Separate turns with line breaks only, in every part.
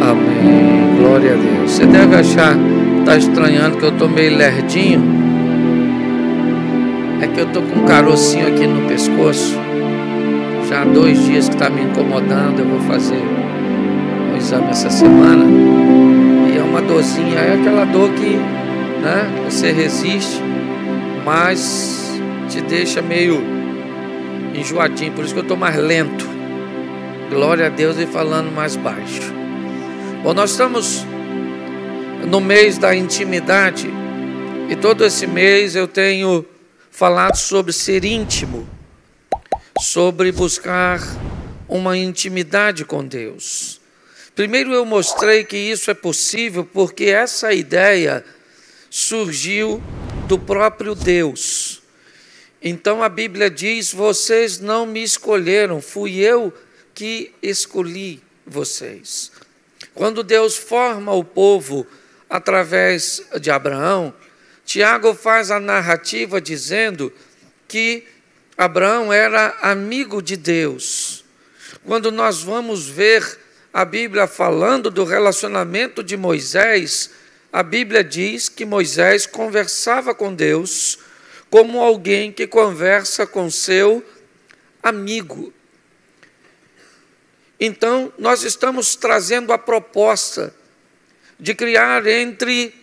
Amém. Glória a Deus. Você deve achar, tá estranhando que eu tô meio lerdinho. É que eu tô com um carocinho aqui no pescoço. Já há dois dias que está me incomodando. Eu vou fazer um exame essa semana. E é uma dorzinha, é aquela dor que né, você resiste, mas te deixa meio enjoadinho. Por isso que eu tô mais lento glória a Deus e falando mais baixo. Bom, nós estamos no mês da intimidade e todo esse mês eu tenho falado sobre ser íntimo, sobre buscar uma intimidade com Deus. Primeiro eu mostrei que isso é possível porque essa ideia surgiu do próprio Deus. Então a Bíblia diz: Vocês não me escolheram, fui eu que que escolhi vocês. Quando Deus forma o povo através de Abraão, Tiago faz a narrativa dizendo que Abraão era amigo de Deus. Quando nós vamos ver a Bíblia falando do relacionamento de Moisés, a Bíblia diz que Moisés conversava com Deus como alguém que conversa com seu amigo. Então, nós estamos trazendo a proposta de criar entre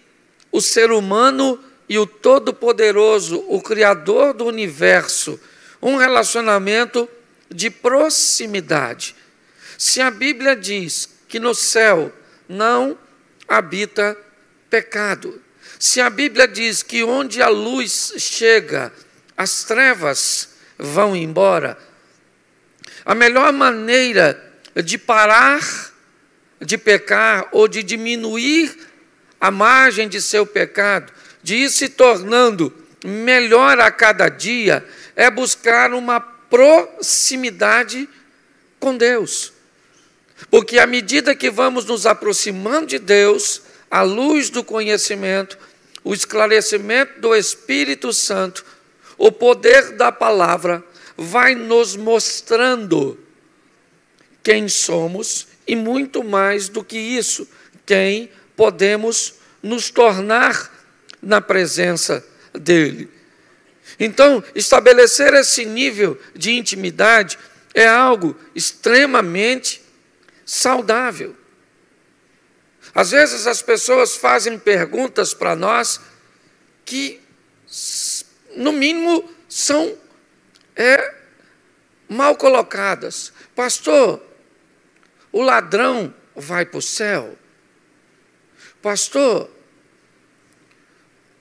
o ser humano e o Todo-Poderoso, o Criador do universo, um relacionamento de proximidade. Se a Bíblia diz que no céu não habita pecado, se a Bíblia diz que onde a luz chega, as trevas vão embora, a melhor maneira de parar de pecar ou de diminuir a margem de seu pecado, de ir se tornando melhor a cada dia, é buscar uma proximidade com Deus. Porque à medida que vamos nos aproximando de Deus, à luz do conhecimento, o esclarecimento do Espírito Santo, o poder da palavra, vai nos mostrando quem somos e muito mais do que isso, quem podemos nos tornar na presença dele. Então, estabelecer esse nível de intimidade é algo extremamente saudável. Às vezes as pessoas fazem perguntas para nós que, no mínimo, são é, mal colocadas. Pastor, o ladrão vai para o céu? Pastor,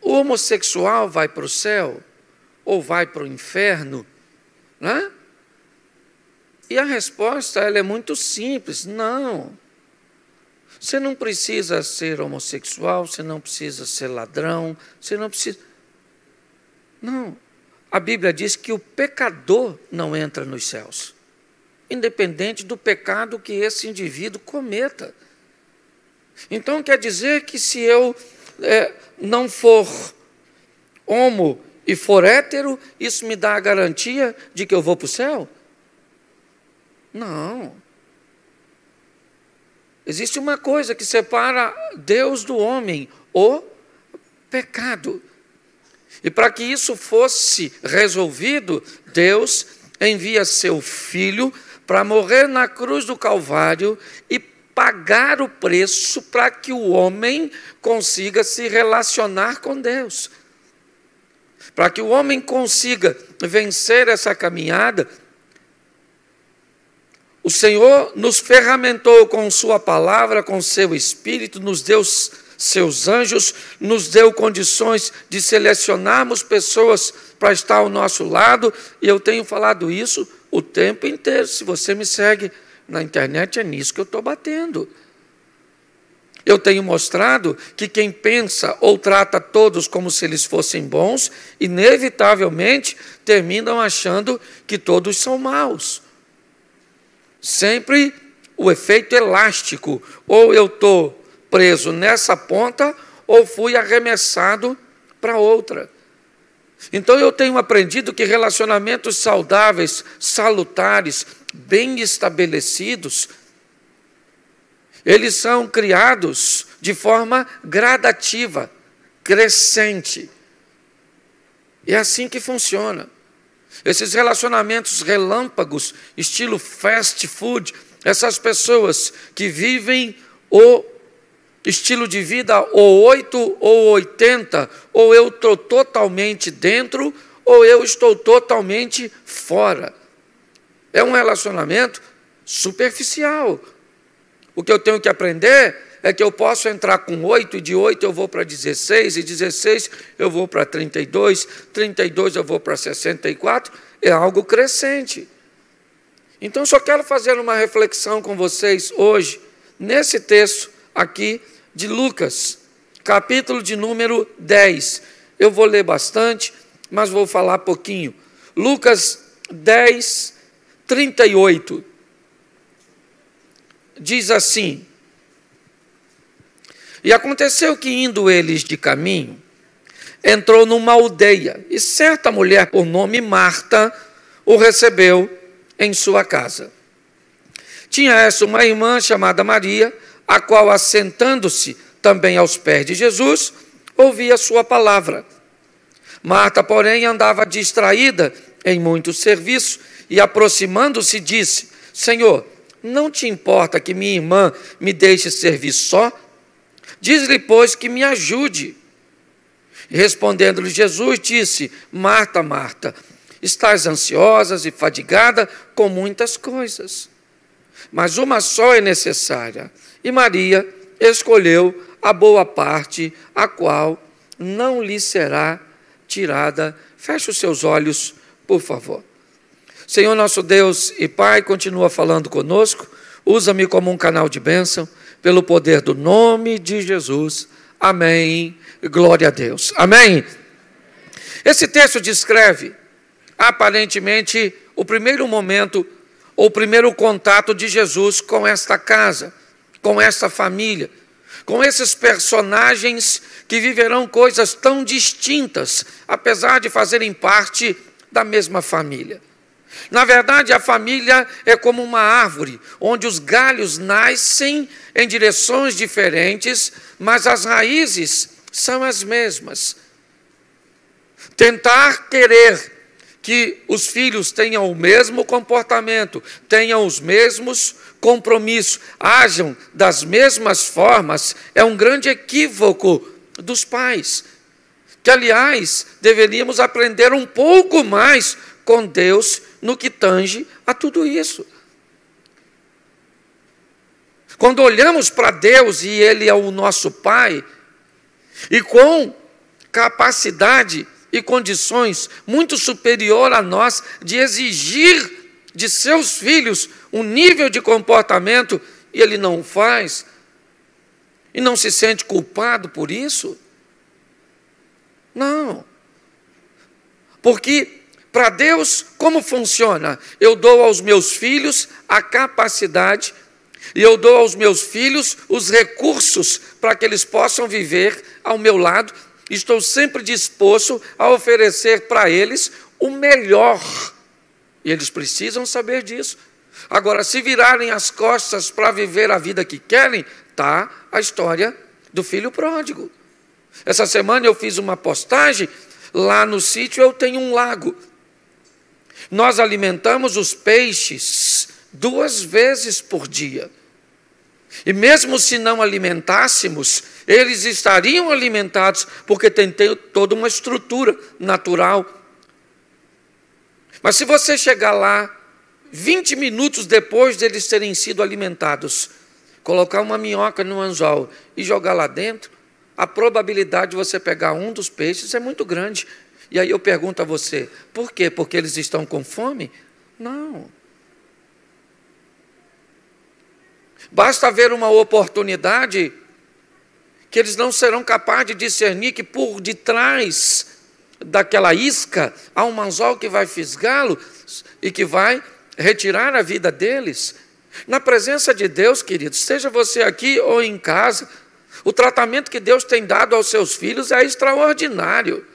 o homossexual vai para o céu ou vai para o inferno? Né? E a resposta ela é muito simples: não. Você não precisa ser homossexual, você não precisa ser ladrão, você não precisa. Não. A Bíblia diz que o pecador não entra nos céus independente do pecado que esse indivíduo cometa. Então quer dizer que se eu é, não for homo e for hétero, isso me dá a garantia de que eu vou para o céu? Não. Existe uma coisa que separa Deus do homem, o pecado. E para que isso fosse resolvido, Deus envia seu filho para morrer na cruz do Calvário e pagar o preço para que o homem consiga se relacionar com Deus. Para que o homem consiga vencer essa caminhada, o Senhor nos ferramentou com Sua palavra, com Seu Espírito, nos deu Seus anjos, nos deu condições de selecionarmos pessoas para estar ao nosso lado, e eu tenho falado isso o tempo inteiro. Se você me segue na internet, é nisso que eu estou batendo. Eu tenho mostrado que quem pensa ou trata todos como se eles fossem bons, inevitavelmente terminam achando que todos são maus. Sempre o efeito elástico, ou eu estou preso nessa ponta, ou fui arremessado para outra. Então eu tenho aprendido que relacionamentos saudáveis, salutares, bem estabelecidos, eles são criados de forma gradativa, crescente. É assim que funciona. Esses relacionamentos relâmpagos, estilo fast food, essas pessoas que vivem o estilo de vida ou 8 ou 80, ou eu estou totalmente dentro ou eu estou totalmente fora. É um relacionamento superficial. O que eu tenho que aprender é que eu posso entrar com 8, e de 8 eu vou para 16, e 16 eu vou para 32, 32 eu vou para 64, é algo crescente. Então, só quero fazer uma reflexão com vocês hoje, nesse texto aqui de Lucas, capítulo de número 10. Eu vou ler bastante, mas vou falar pouquinho. Lucas 10, 38. Diz assim: E aconteceu que, indo eles de caminho, entrou numa aldeia, e certa mulher por nome Marta o recebeu em sua casa. Tinha essa uma irmã chamada Maria a qual, assentando-se também aos pés de Jesus, ouvia sua palavra. Marta, porém, andava distraída em muito serviço e, aproximando-se, disse: Senhor, não te importa que minha irmã me deixe servir só? Diz-lhe, pois, que me ajude. Respondendo-lhe Jesus, disse: Marta, Marta, estás ansiosa e fadigada com muitas coisas, mas uma só é necessária. E Maria escolheu a boa parte, a qual não lhe será tirada. Feche os seus olhos, por favor. Senhor nosso Deus e Pai, continua falando conosco, usa-me como um canal de bênção, pelo poder do nome de Jesus. Amém. Glória a Deus. Amém. Esse texto descreve, aparentemente, o primeiro momento, ou o primeiro contato de Jesus com esta casa com essa família, com esses personagens que viverão coisas tão distintas, apesar de fazerem parte da mesma família. Na verdade, a família é como uma árvore, onde os galhos nascem em direções diferentes, mas as raízes são as mesmas. Tentar querer que os filhos tenham o mesmo comportamento, tenham os mesmos compromisso ajam das mesmas formas é um grande equívoco dos pais. Que, aliás, deveríamos aprender um pouco mais com Deus no que tange a tudo isso. Quando olhamos para Deus e Ele é o nosso Pai, e com capacidade e condições muito superior a nós de exigir de seus filhos um nível de comportamento e ele não faz, e não se sente culpado por isso? Não. Porque para Deus, como funciona? Eu dou aos meus filhos a capacidade e eu dou aos meus filhos os recursos para que eles possam viver ao meu lado. Estou sempre disposto a oferecer para eles o melhor e eles precisam saber disso. Agora, se virarem as costas para viver a vida que querem, tá a história do filho pródigo. Essa semana eu fiz uma postagem, lá no sítio eu tenho um lago. Nós alimentamos os peixes duas vezes por dia. E mesmo se não alimentássemos, eles estariam alimentados, porque tem toda uma estrutura natural mas se você chegar lá 20 minutos depois deles terem sido alimentados, colocar uma minhoca no anzol e jogar lá dentro, a probabilidade de você pegar um dos peixes é muito grande. E aí eu pergunto a você, por quê? Porque eles estão com fome? Não. Basta haver uma oportunidade que eles não serão capazes de discernir que por detrás daquela isca, há um manzol que vai fisgá-lo e que vai retirar a vida deles. Na presença de Deus, queridos, seja você aqui ou em casa, o tratamento que Deus tem dado aos seus filhos é extraordinário.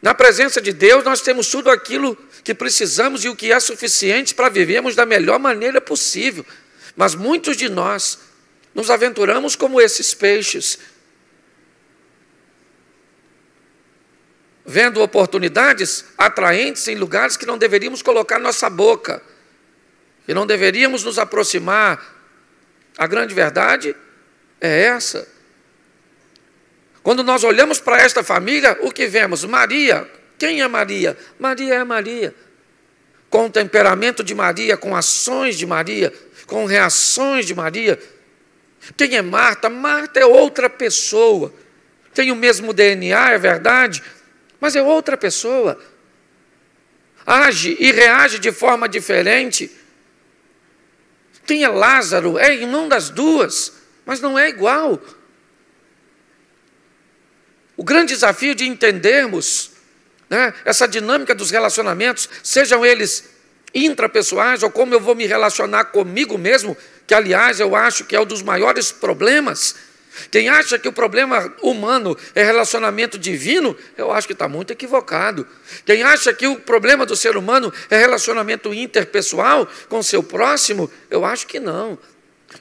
Na presença de Deus, nós temos tudo aquilo que precisamos e o que é suficiente para vivermos da melhor maneira possível. Mas muitos de nós nos aventuramos como esses peixes, vendo oportunidades atraentes em lugares que não deveríamos colocar nossa boca, e não deveríamos nos aproximar. A grande verdade é essa. Quando nós olhamos para esta família, o que vemos? Maria. Quem é Maria? Maria é Maria. Com o temperamento de Maria, com ações de Maria, com reações de Maria. Quem é Marta? Marta é outra pessoa. Tem o mesmo DNA, é verdade, mas é outra pessoa. Age e reage de forma diferente. Tinha Lázaro, é irmão das duas, mas não é igual. O grande desafio de entendermos né, essa dinâmica dos relacionamentos, sejam eles intrapessoais ou como eu vou me relacionar comigo mesmo, que aliás eu acho que é um dos maiores problemas quem acha que o problema humano é relacionamento divino, eu acho que está muito equivocado. Quem acha que o problema do ser humano é relacionamento interpessoal com seu próximo, eu acho que não.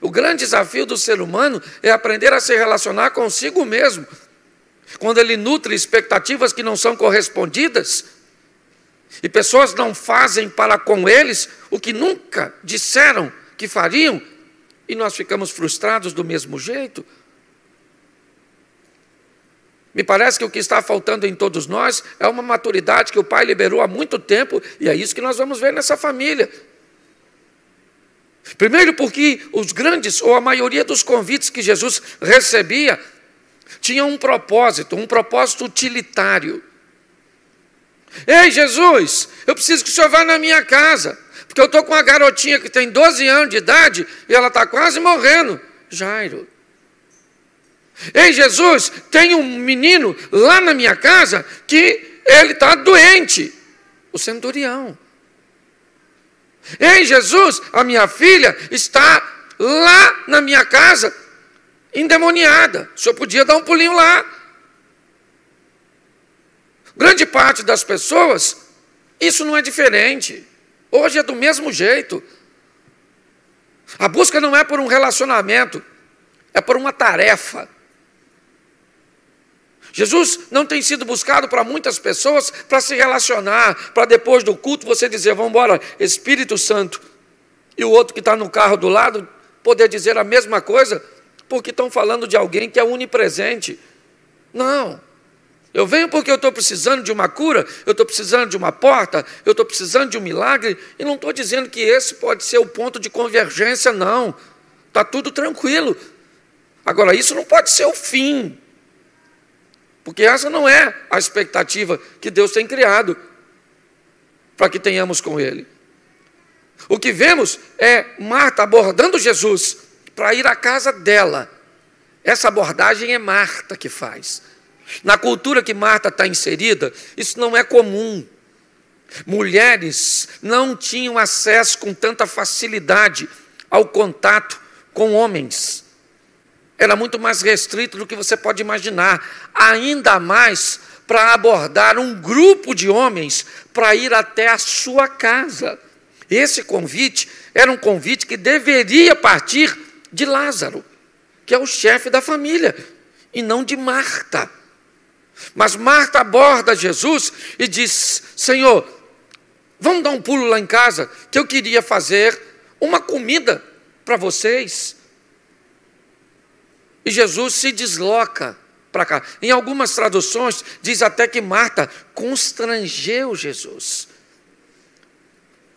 O grande desafio do ser humano é aprender a se relacionar consigo mesmo. Quando ele nutre expectativas que não são correspondidas, e pessoas não fazem para com eles o que nunca disseram que fariam, e nós ficamos frustrados do mesmo jeito, me parece que o que está faltando em todos nós é uma maturidade que o pai liberou há muito tempo, e é isso que nós vamos ver nessa família. Primeiro, porque os grandes, ou a maioria dos convites que Jesus recebia, tinham um propósito, um propósito utilitário. Ei, Jesus, eu preciso que o senhor vá na minha casa, porque eu estou com uma garotinha que tem 12 anos de idade e ela está quase morrendo. Jairo, Ei, Jesus, tem um menino lá na minha casa que ele está doente. O centurião. Ei, Jesus, a minha filha está lá na minha casa, endemoniada. O senhor podia dar um pulinho lá. Grande parte das pessoas, isso não é diferente. Hoje é do mesmo jeito. A busca não é por um relacionamento, é por uma tarefa. Jesus não tem sido buscado para muitas pessoas para se relacionar, para depois do culto você dizer, vamos embora, Espírito Santo. E o outro que está no carro do lado poder dizer a mesma coisa, porque estão falando de alguém que é unipresente. Não. Eu venho porque eu estou precisando de uma cura, eu estou precisando de uma porta, eu estou precisando de um milagre, e não estou dizendo que esse pode ser o ponto de convergência, não. Está tudo tranquilo. Agora, isso não pode ser o fim. Porque essa não é a expectativa que Deus tem criado para que tenhamos com Ele. O que vemos é Marta abordando Jesus para ir à casa dela. Essa abordagem é Marta que faz. Na cultura que Marta está inserida, isso não é comum. Mulheres não tinham acesso com tanta facilidade ao contato com homens. Era muito mais restrito do que você pode imaginar, ainda mais para abordar um grupo de homens para ir até a sua casa. Esse convite era um convite que deveria partir de Lázaro, que é o chefe da família, e não de Marta. Mas Marta aborda Jesus e diz: Senhor, vamos dar um pulo lá em casa, que eu queria fazer uma comida para vocês. E Jesus se desloca para cá. Em algumas traduções, diz até que Marta constrangeu Jesus.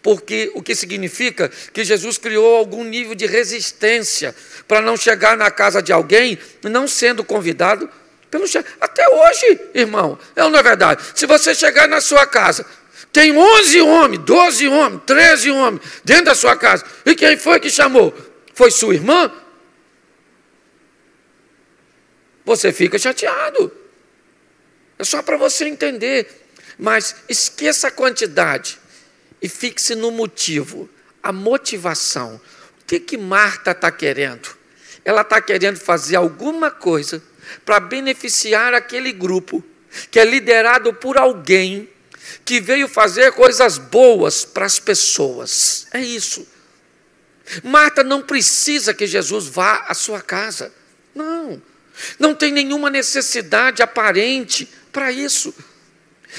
Porque o que significa que Jesus criou algum nível de resistência para não chegar na casa de alguém, não sendo convidado pelo chefe. Até hoje, irmão, é uma é verdade. Se você chegar na sua casa, tem 11 homens, 12 homens, 13 homens dentro da sua casa. E quem foi que chamou? Foi sua irmã? Você fica chateado. É só para você entender. Mas esqueça a quantidade e fixe no motivo, a motivação. O que, que Marta está querendo? Ela está querendo fazer alguma coisa para beneficiar aquele grupo que é liderado por alguém que veio fazer coisas boas para as pessoas. É isso. Marta não precisa que Jesus vá à sua casa. Não. Não tem nenhuma necessidade aparente para isso.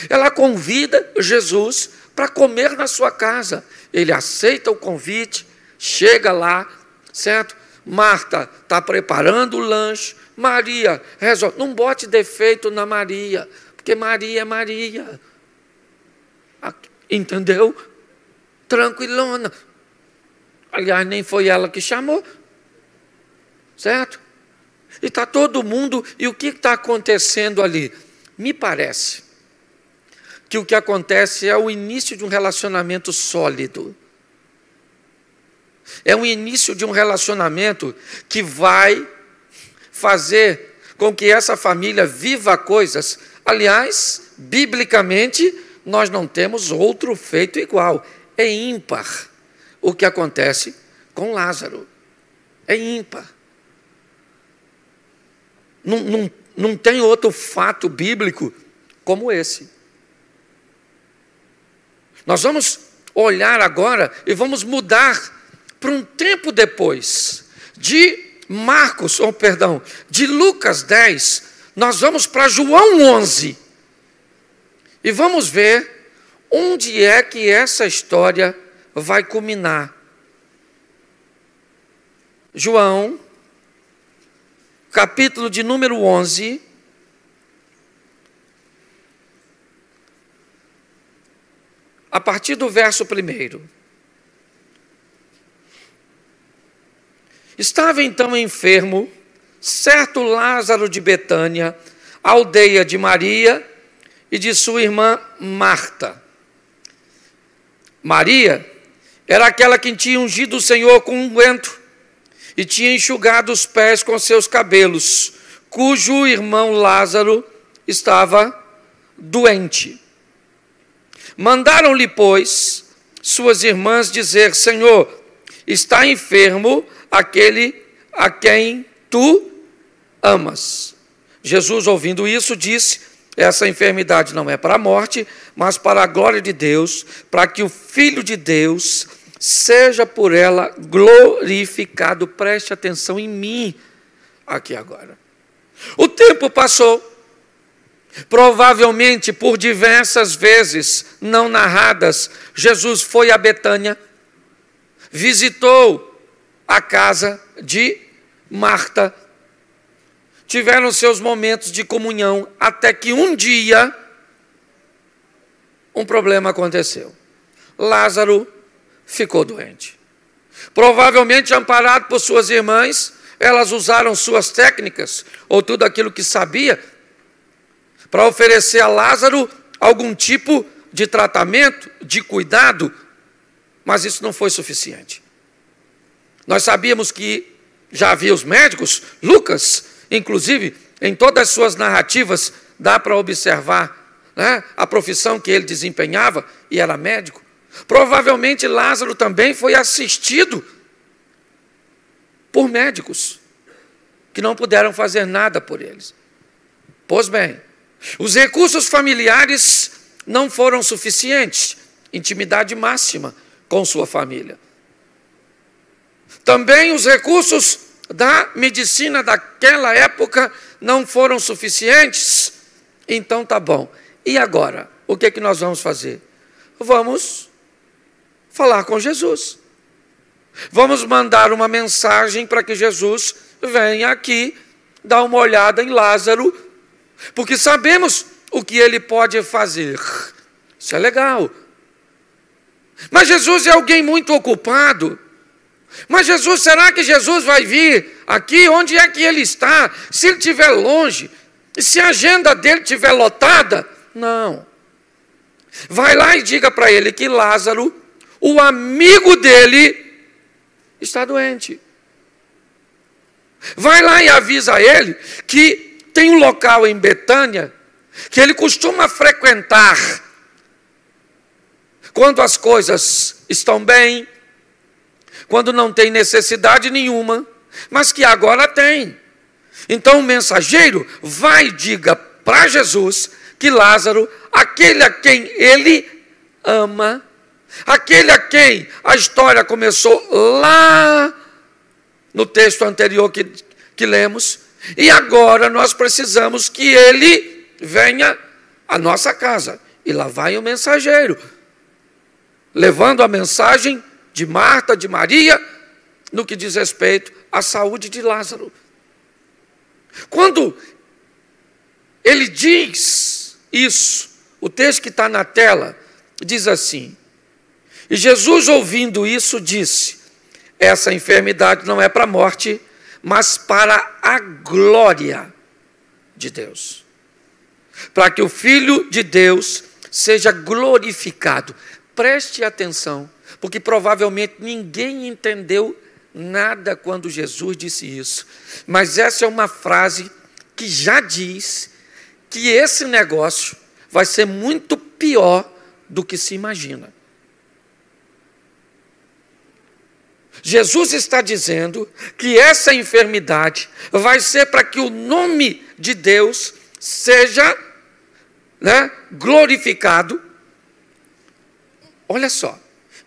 Ela convida Jesus para comer na sua casa. Ele aceita o convite, chega lá, certo? Marta está preparando o lanche. Maria, resolve. Não bote defeito na Maria, porque Maria é Maria. Entendeu? Tranquilona. Aliás, nem foi ela que chamou. Certo? E está todo mundo, e o que está acontecendo ali? Me parece que o que acontece é o início de um relacionamento sólido. É o início de um relacionamento que vai fazer com que essa família viva coisas. Aliás, biblicamente, nós não temos outro feito igual. É ímpar o que acontece com Lázaro. É ímpar. Não, não, não tem outro fato bíblico como esse. Nós vamos olhar agora e vamos mudar para um tempo depois de Marcos, ou oh, perdão, de Lucas 10, nós vamos para João 11 e vamos ver onde é que essa história vai culminar. João capítulo de número 11. A partir do verso 1. Estava então enfermo certo Lázaro de Betânia, aldeia de Maria e de sua irmã Marta. Maria era aquela que tinha ungido o Senhor com um vento e tinha enxugado os pés com seus cabelos, cujo irmão Lázaro estava doente. Mandaram-lhe, pois, suas irmãs dizer: Senhor, está enfermo aquele a quem tu amas. Jesus, ouvindo isso, disse: Essa enfermidade não é para a morte, mas para a glória de Deus, para que o Filho de Deus seja por ela glorificado. Preste atenção em mim aqui agora. O tempo passou, provavelmente por diversas vezes não narradas, Jesus foi a Betânia, visitou a casa de Marta, tiveram seus momentos de comunhão, até que um dia um problema aconteceu. Lázaro ficou doente. Provavelmente amparado por suas irmãs, elas usaram suas técnicas ou tudo aquilo que sabia para oferecer a Lázaro algum tipo de tratamento, de cuidado, mas isso não foi suficiente. Nós sabíamos que já havia os médicos, Lucas, inclusive, em todas as suas narrativas, dá para observar né, a profissão que ele desempenhava e era médico. Provavelmente Lázaro também foi assistido por médicos que não puderam fazer nada por eles. Pois bem, os recursos familiares não foram suficientes. Intimidade máxima com sua família. Também os recursos da medicina daquela época não foram suficientes. Então tá bom. E agora? O que é que nós vamos fazer? Vamos falar com Jesus. Vamos mandar uma mensagem para que Jesus venha aqui dar uma olhada em Lázaro, porque sabemos o que ele pode fazer. Isso é legal. Mas Jesus é alguém muito ocupado. Mas Jesus, será que Jesus vai vir aqui? Onde é que ele está? Se ele estiver longe, se a agenda dele estiver lotada? Não. Vai lá e diga para ele que Lázaro o amigo dele está doente. Vai lá e avisa ele que tem um local em Betânia que ele costuma frequentar quando as coisas estão bem, quando não tem necessidade nenhuma, mas que agora tem. Então o mensageiro vai e diga para Jesus que Lázaro, aquele a quem ele ama, Aquele a quem a história começou lá no texto anterior que, que lemos, e agora nós precisamos que ele venha à nossa casa. E lá vai o mensageiro, levando a mensagem de Marta, de Maria, no que diz respeito à saúde de Lázaro. Quando ele diz isso, o texto que está na tela diz assim: e Jesus, ouvindo isso, disse: Essa enfermidade não é para a morte, mas para a glória de Deus. Para que o Filho de Deus seja glorificado. Preste atenção, porque provavelmente ninguém entendeu nada quando Jesus disse isso. Mas essa é uma frase que já diz que esse negócio vai ser muito pior do que se imagina. Jesus está dizendo que essa enfermidade vai ser para que o nome de Deus seja né, glorificado. Olha só.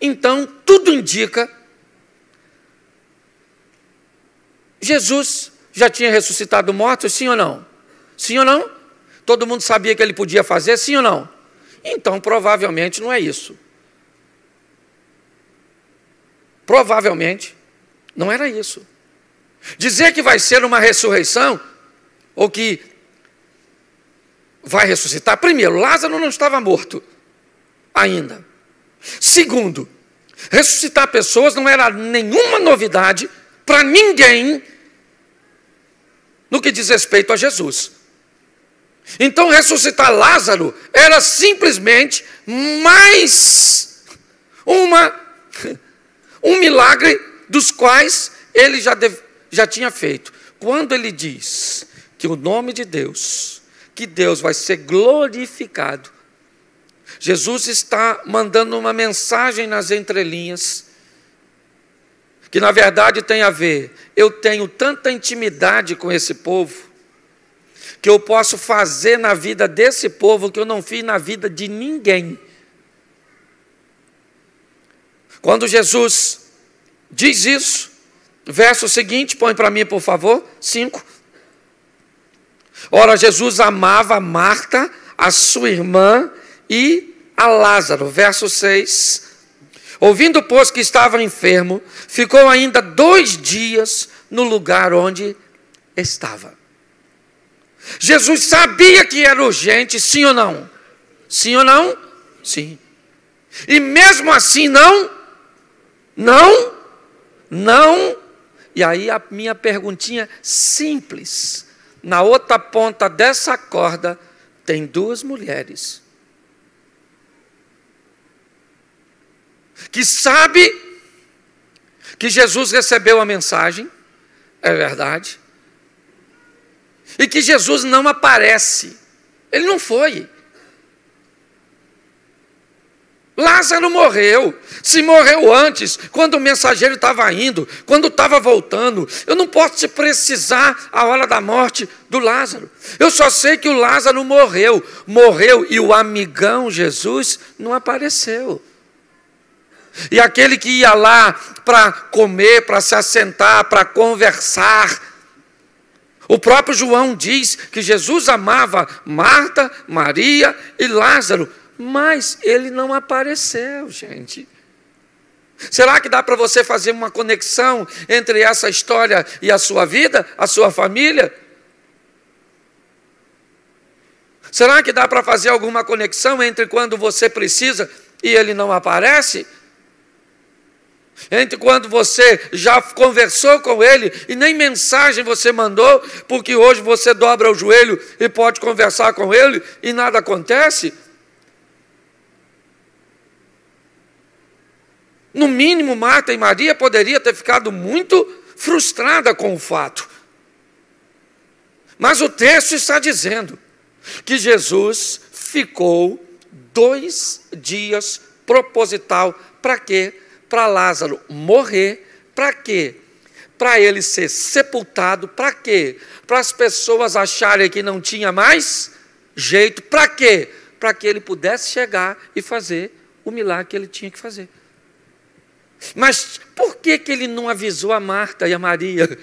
Então, tudo indica. Jesus já tinha ressuscitado mortos, sim ou não? Sim ou não? Todo mundo sabia que ele podia fazer, sim ou não? Então, provavelmente não é isso. Provavelmente não era isso. Dizer que vai ser uma ressurreição, ou que vai ressuscitar, primeiro, Lázaro não estava morto ainda. Segundo, ressuscitar pessoas não era nenhuma novidade para ninguém no que diz respeito a Jesus. Então, ressuscitar Lázaro era simplesmente mais uma um milagre dos quais ele já, já tinha feito. Quando ele diz que o nome de Deus, que Deus vai ser glorificado, Jesus está mandando uma mensagem nas entrelinhas, que na verdade tem a ver, eu tenho tanta intimidade com esse povo, que eu posso fazer na vida desse povo que eu não fiz na vida de ninguém. Quando Jesus diz isso, verso seguinte, põe para mim, por favor, 5. Ora, Jesus amava Marta, a sua irmã e a Lázaro. Verso 6. Ouvindo, pois, que estava enfermo, ficou ainda dois dias no lugar onde estava. Jesus sabia que era urgente, sim ou não? Sim ou não? Sim. E mesmo assim não não, não. E aí a minha perguntinha simples. Na outra ponta dessa corda tem duas mulheres. Que sabe que Jesus recebeu a mensagem, é verdade. E que Jesus não aparece. Ele não foi. Lázaro morreu. Se morreu antes, quando o mensageiro estava indo, quando estava voltando. Eu não posso precisar a hora da morte do Lázaro. Eu só sei que o Lázaro morreu. Morreu e o amigão Jesus não apareceu. E aquele que ia lá para comer, para se assentar, para conversar. O próprio João diz que Jesus amava Marta, Maria e Lázaro. Mas ele não apareceu, gente. Será que dá para você fazer uma conexão entre essa história e a sua vida, a sua família? Será que dá para fazer alguma conexão entre quando você precisa e ele não aparece? Entre quando você já conversou com ele e nem mensagem você mandou, porque hoje você dobra o joelho e pode conversar com ele e nada acontece? No mínimo, Marta e Maria poderia ter ficado muito frustrada com o fato. Mas o texto está dizendo que Jesus ficou dois dias proposital para quê? Para Lázaro morrer, para quê? Para ele ser sepultado, para quê? Para as pessoas acharem que não tinha mais jeito, para quê? Para que ele pudesse chegar e fazer o milagre que ele tinha que fazer. Mas por que, que ele não avisou a Marta e a Maria?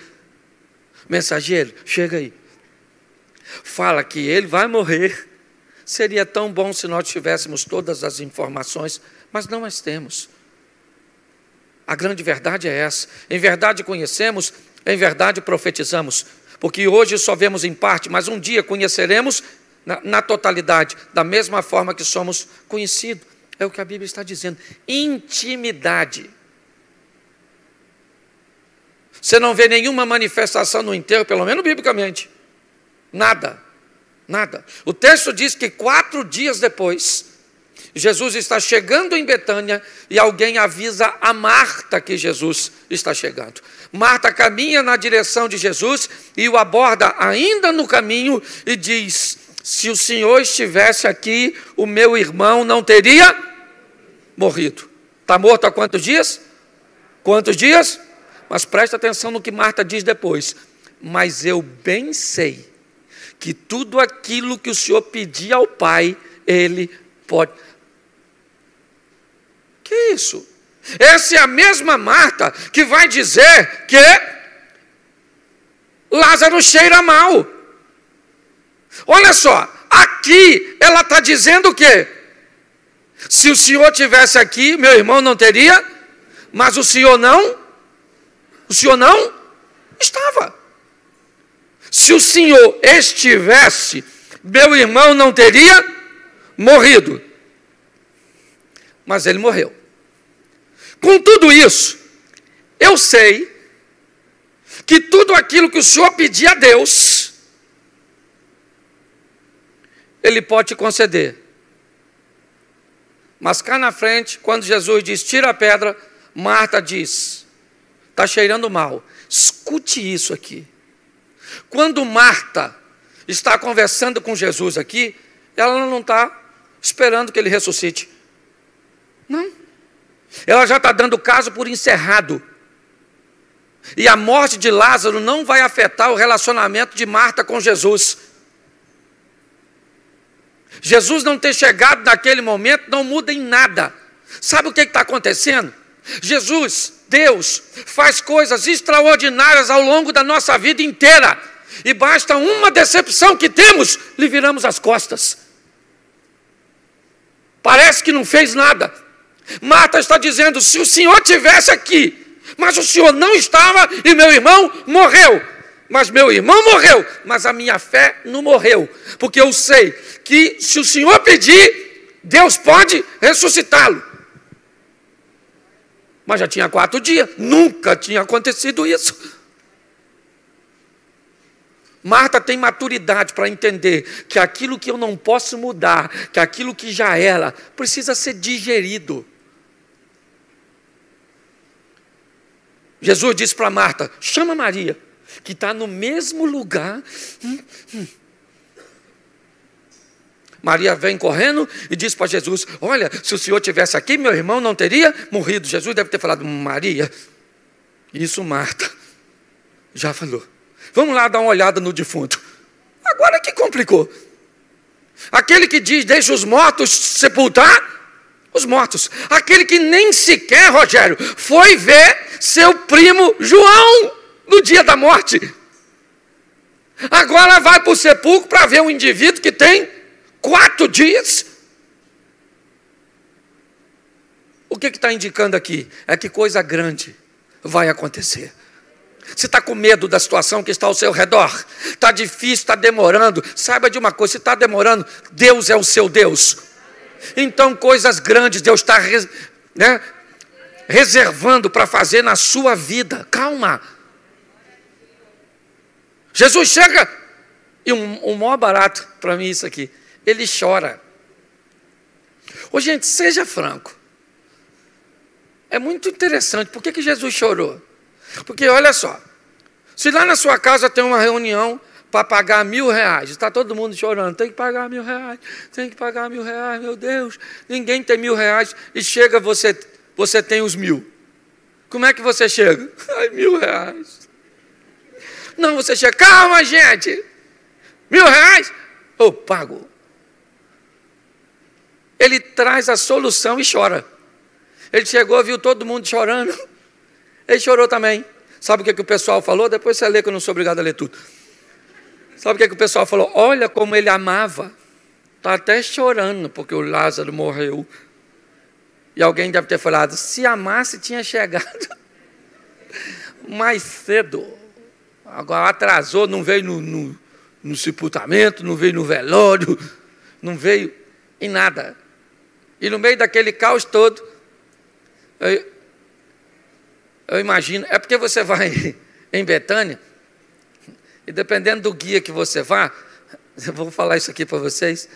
Mensageiro, chega aí. Fala que ele vai morrer. Seria tão bom se nós tivéssemos todas as informações, mas não as temos. A grande verdade é essa. Em verdade conhecemos, em verdade profetizamos. Porque hoje só vemos em parte, mas um dia conheceremos na, na totalidade, da mesma forma que somos conhecidos. É o que a Bíblia está dizendo. Intimidade. Você não vê nenhuma manifestação no enterro, pelo menos biblicamente. Nada. Nada. O texto diz que quatro dias depois, Jesus está chegando em Betânia e alguém avisa a Marta que Jesus está chegando. Marta caminha na direção de Jesus e o aborda ainda no caminho e diz: Se o Senhor estivesse aqui, o meu irmão não teria morrido. Está morto há quantos dias? Quantos dias? Mas presta atenção no que Marta diz depois. Mas eu bem sei que tudo aquilo que o Senhor pedir ao Pai, Ele pode. Que isso? Essa é a mesma Marta que vai dizer que Lázaro cheira mal. Olha só, aqui ela está dizendo o quê? Se o Senhor tivesse aqui, meu irmão não teria, mas o Senhor não o senhor não estava. Se o senhor estivesse, meu irmão não teria morrido. Mas ele morreu. Com tudo isso, eu sei que tudo aquilo que o senhor pedir a Deus, ele pode conceder. Mas cá na frente, quando Jesus diz: tira a pedra, Marta diz: está cheirando mal. Escute isso aqui. Quando Marta está conversando com Jesus aqui, ela não está esperando que ele ressuscite. Não. Ela já está dando o caso por encerrado. E a morte de Lázaro não vai afetar o relacionamento de Marta com Jesus. Jesus não ter chegado naquele momento não muda em nada. Sabe o que está acontecendo? Jesus, Deus, faz coisas extraordinárias ao longo da nossa vida inteira, e basta uma decepção que temos, lhe viramos as costas. Parece que não fez nada. Marta está dizendo: se o senhor tivesse aqui, mas o senhor não estava e meu irmão morreu. Mas meu irmão morreu, mas a minha fé não morreu, porque eu sei que se o senhor pedir, Deus pode ressuscitá-lo. Mas já tinha quatro dias, nunca tinha acontecido isso. Marta tem maturidade para entender que aquilo que eu não posso mudar, que aquilo que já era, precisa ser digerido. Jesus disse para Marta: chama Maria, que está no mesmo lugar. Hum, hum. Maria vem correndo e diz para Jesus: Olha, se o senhor tivesse aqui, meu irmão não teria morrido. Jesus deve ter falado: Maria, isso Marta já falou. Vamos lá dar uma olhada no defunto. Agora que complicou. Aquele que diz: Deixa os mortos sepultar. Os mortos, aquele que nem sequer, Rogério, foi ver seu primo João no dia da morte. Agora vai para o sepulcro para ver um indivíduo que tem Quatro dias? O que está indicando aqui? É que coisa grande vai acontecer. Se está com medo da situação que está ao seu redor, está difícil, está demorando, saiba de uma coisa: se está demorando, Deus é o seu Deus. Então, coisas grandes Deus está né, reservando para fazer na sua vida. Calma. Jesus chega, e um, um maior barato para mim, é isso aqui ele chora. Ô gente, seja franco. É muito interessante. Por que, que Jesus chorou? Porque olha só, se lá na sua casa tem uma reunião para pagar mil reais, está todo mundo chorando, tem que pagar mil reais, tem que pagar mil reais, meu Deus, ninguém tem mil reais e chega você, você tem os mil. Como é que você chega? Ai, mil reais. Não, você chega, calma, gente, mil reais, eu pago ele traz a solução e chora. Ele chegou, viu todo mundo chorando, ele chorou também. Sabe o que, que o pessoal falou? Depois você lê, que eu não sou obrigado a ler tudo. Sabe o que, que o pessoal falou? Olha como ele amava. Está até chorando porque o Lázaro morreu. E alguém deve ter falado: se amasse, tinha chegado mais cedo. Agora atrasou, não veio no, no, no sepultamento, não veio no velório, não veio em nada. E no meio daquele caos todo, eu, eu imagino, é porque você vai em Betânia, e dependendo do guia que você vá, eu vou falar isso aqui para vocês.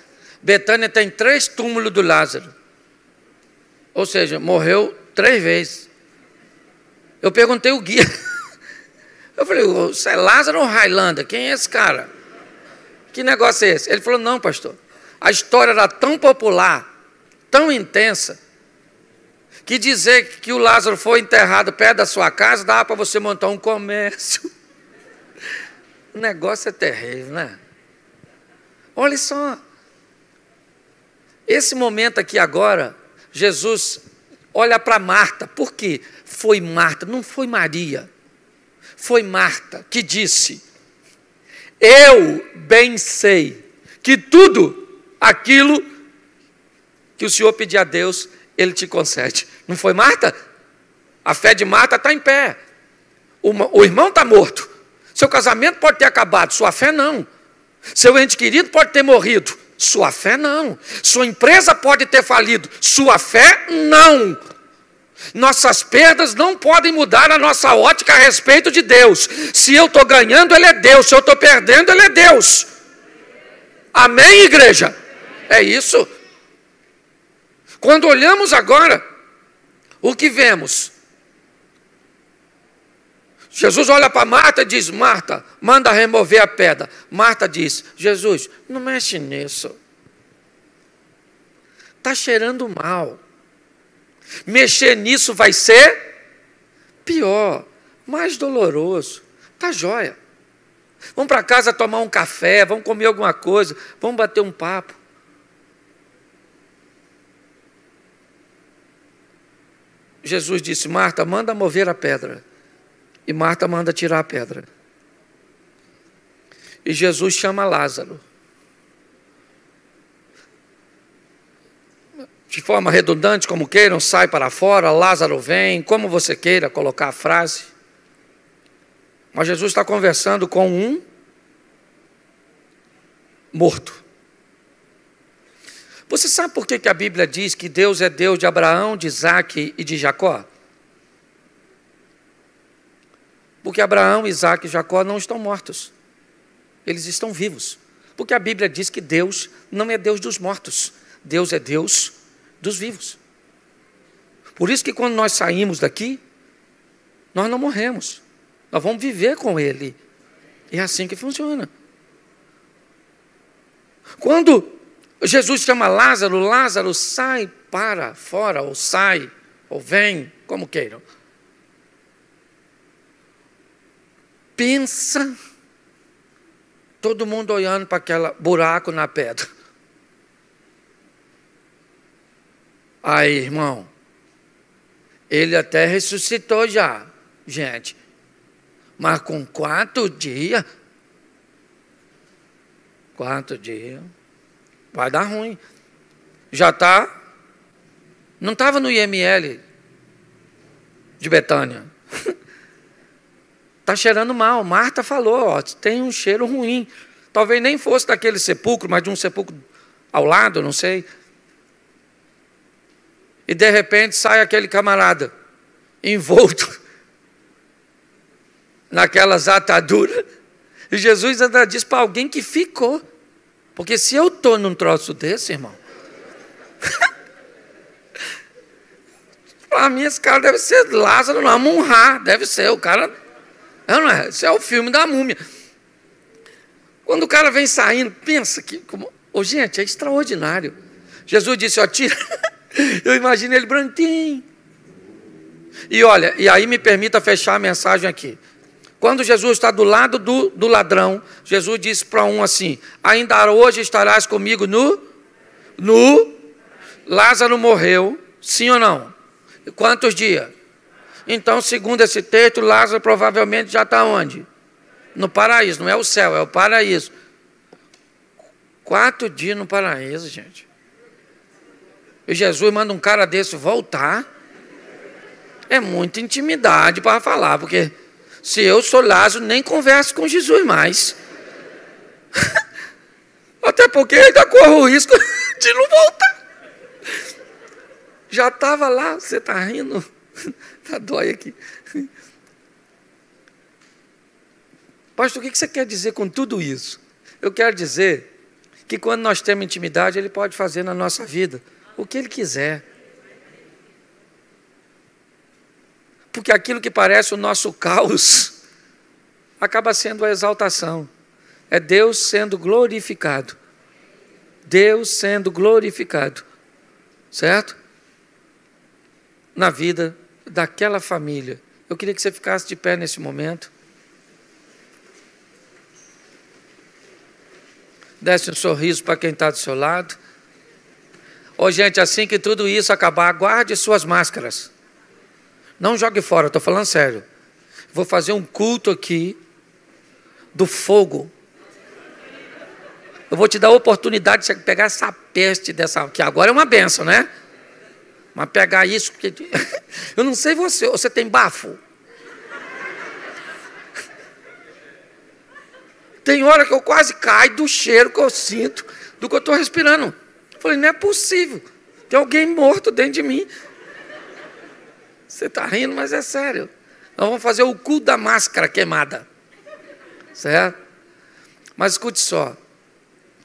Betânia tem três túmulos do Lázaro. Ou seja, morreu três vezes. Eu perguntei o guia. Eu falei, você é Lázaro ou Highlander? Quem é esse cara? Que negócio é esse? Ele falou, não, pastor. A história era tão popular tão intensa que dizer que o Lázaro foi enterrado perto da sua casa dá para você montar um comércio. O negócio é terrível, né? Olha só. Esse momento aqui agora, Jesus olha para Marta. Por quê? Foi Marta, não foi Maria. Foi Marta que disse: Eu bem sei que tudo aquilo que o Senhor pedir a Deus, Ele te concede. Não foi Marta? A fé de Marta está em pé. O, o irmão está morto. Seu casamento pode ter acabado, sua fé não. Seu ente querido pode ter morrido, sua fé não. Sua empresa pode ter falido, sua fé não. Nossas perdas não podem mudar a nossa ótica a respeito de Deus. Se eu estou ganhando, Ele é Deus. Se eu estou perdendo, Ele é Deus. Amém, igreja? É isso. Quando olhamos agora, o que vemos? Jesus olha para Marta e diz: Marta, manda remover a pedra. Marta diz: Jesus, não mexe nisso. Está cheirando mal. Mexer nisso vai ser pior, mais doloroso. Tá joia. Vamos para casa tomar um café, vamos comer alguma coisa, vamos bater um papo. Jesus disse: Marta, manda mover a pedra. E Marta manda tirar a pedra. E Jesus chama Lázaro. De forma redundante, como queiram, sai para fora, Lázaro vem, como você queira colocar a frase. Mas Jesus está conversando com um morto. Você sabe por que, que a Bíblia diz que Deus é Deus de Abraão, de Isaac e de Jacó? Porque Abraão, Isaac e Jacó não estão mortos, eles estão vivos. Porque a Bíblia diz que Deus não é Deus dos mortos, Deus é Deus dos vivos. Por isso que quando nós saímos daqui, nós não morremos, nós vamos viver com Ele. E é assim que funciona. Quando Jesus chama Lázaro, Lázaro, sai para fora, ou sai, ou vem, como queiram. Pensa, todo mundo olhando para aquele buraco na pedra. Aí, irmão, ele até ressuscitou já, gente. Mas com quatro dias, quatro dias, Vai dar ruim. Já está. Não estava no IML de Betânia. Está cheirando mal. Marta falou: ó, tem um cheiro ruim. Talvez nem fosse daquele sepulcro, mas de um sepulcro ao lado, não sei. E de repente sai aquele camarada envolto naquelas ataduras. E Jesus ainda diz para alguém que ficou. Porque se eu estou num troço desse, irmão, para mim esse cara deve ser Lázaro, não, é Munhá, deve ser, o cara. É não é, isso é o filme da múmia. Quando o cara vem saindo, pensa que. Como, oh, gente, é extraordinário. Jesus disse, ó, tira. Eu imagino ele branquinho. E olha, e aí me permita fechar a mensagem aqui. Quando Jesus está do lado do, do ladrão, Jesus disse para um assim: Ainda hoje estarás comigo no? No? Lázaro morreu, sim ou não? Quantos dias? Então, segundo esse texto, Lázaro provavelmente já está onde? No paraíso, não é o céu, é o paraíso. Quatro dias no paraíso, gente. E Jesus manda um cara desse voltar. É muita intimidade para falar, porque se eu sou Lázaro, nem converso com Jesus mais. Até porque ainda corro o risco de não voltar. Já estava lá, você está rindo? Está dói aqui. Pastor, o que você quer dizer com tudo isso? Eu quero dizer que quando nós temos intimidade, Ele pode fazer na nossa vida o que Ele quiser. porque aquilo que parece o nosso caos acaba sendo a exaltação. É Deus sendo glorificado. Deus sendo glorificado. Certo? Na vida daquela família. Eu queria que você ficasse de pé nesse momento. Desse um sorriso para quem está do seu lado. Ô, oh, gente, assim que tudo isso acabar, guarde suas máscaras. Não jogue fora, estou falando sério. Vou fazer um culto aqui do fogo. Eu vou te dar a oportunidade de pegar essa peste dessa, que agora é uma benção, né? Mas pegar isso, porque eu não sei você, você tem bafo? Tem hora que eu quase caio do cheiro que eu sinto, do que eu estou respirando. Eu falei, não é possível. Tem alguém morto dentro de mim. Você está rindo, mas é sério. Nós vamos fazer o cu da máscara queimada. Certo? Mas escute só.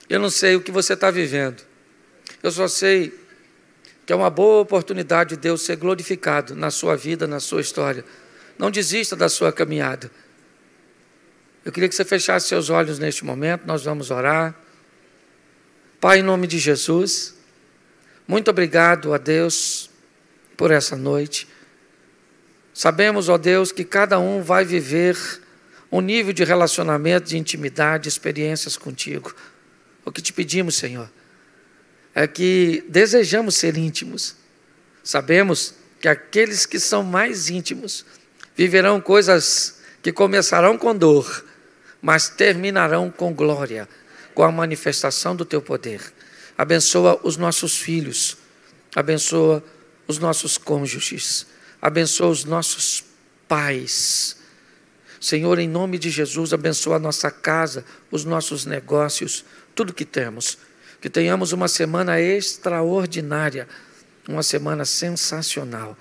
Eu não sei o que você está vivendo. Eu só sei que é uma boa oportunidade de Deus ser glorificado na sua vida, na sua história. Não desista da sua caminhada. Eu queria que você fechasse seus olhos neste momento, nós vamos orar. Pai, em nome de Jesus, muito obrigado a Deus por essa noite. Sabemos, ó Deus, que cada um vai viver um nível de relacionamento, de intimidade, experiências contigo. O que te pedimos, Senhor, é que desejamos ser íntimos. Sabemos que aqueles que são mais íntimos viverão coisas que começarão com dor, mas terminarão com glória, com a manifestação do teu poder. Abençoa os nossos filhos, abençoa os nossos cônjuges abençoa os nossos pais. Senhor, em nome de Jesus, abençoa a nossa casa, os nossos negócios, tudo que temos. Que tenhamos uma semana extraordinária, uma semana sensacional.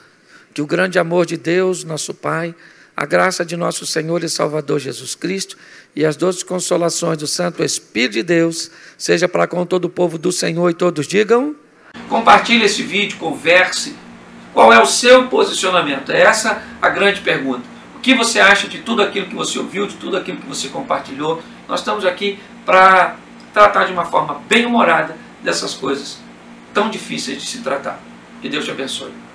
Que o grande amor de Deus, nosso Pai, a graça de nosso Senhor e Salvador Jesus Cristo e as doces consolações do Santo Espírito de Deus, seja para com todo o povo do Senhor e todos digam. Compartilhe esse vídeo, converse qual é o seu posicionamento? É essa a grande pergunta. O que você acha de tudo aquilo que você ouviu, de tudo aquilo que você compartilhou? Nós estamos aqui para tratar de uma forma bem humorada dessas coisas tão difíceis de se tratar. Que Deus te abençoe.